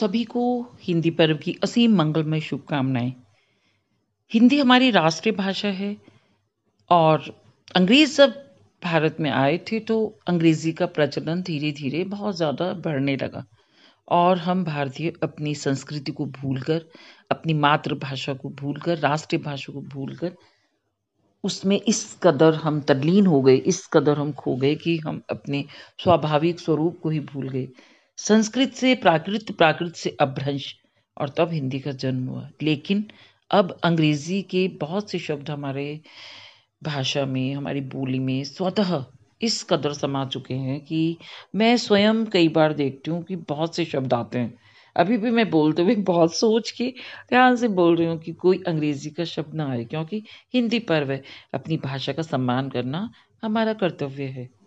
सभी को हिंदी पर्व की असीम मंगलमय शुभकामनाएं हिंदी हमारी राष्ट्रीय भाषा है और अंग्रेज जब भारत में आए थे तो अंग्रेज़ी का प्रचलन धीरे धीरे बहुत ज़्यादा बढ़ने लगा और हम भारतीय अपनी संस्कृति को भूलकर अपनी मातृभाषा को भूलकर राष्ट्रीय भाषा को भूलकर उसमें इस कदर हम तल्लीन हो गए इस कदर हम खो गए कि हम अपने स्वाभाविक स्वरूप को ही भूल गए संस्कृत से प्राकृत प्राकृत से अभ्रंश और तब हिंदी का जन्म हुआ लेकिन अब अंग्रेज़ी के बहुत से शब्द हमारे भाषा में हमारी बोली में स्वतः इस कदर समा चुके हैं कि मैं स्वयं कई बार देखती हूँ कि बहुत से शब्द आते हैं अभी भी मैं बोलते हुए बहुत सोच के ध्यान से बोल रही हूँ कि कोई अंग्रेज़ी का शब्द ना आए क्योंकि हिंदी पर्व है अपनी भाषा का सम्मान करना हमारा कर्तव्य है